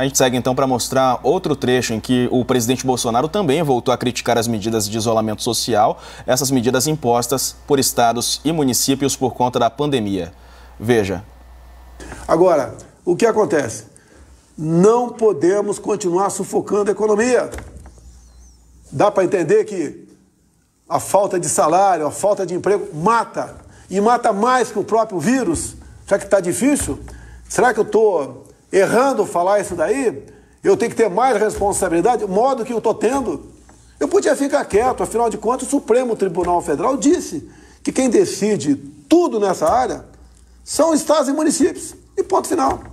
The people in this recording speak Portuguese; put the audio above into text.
A gente segue então para mostrar outro trecho em que o presidente Bolsonaro também voltou a criticar as medidas de isolamento social, essas medidas impostas por estados e municípios por conta da pandemia. Veja. Agora, o que acontece? Não podemos continuar sufocando a economia. Dá para entender que a falta de salário, a falta de emprego mata. E mata mais que o próprio vírus. Será que está difícil? Será que eu estou errando falar isso daí, eu tenho que ter mais responsabilidade, modo que eu estou tendo. Eu podia ficar quieto, afinal de contas, o Supremo Tribunal Federal disse que quem decide tudo nessa área são estados e municípios. E ponto final.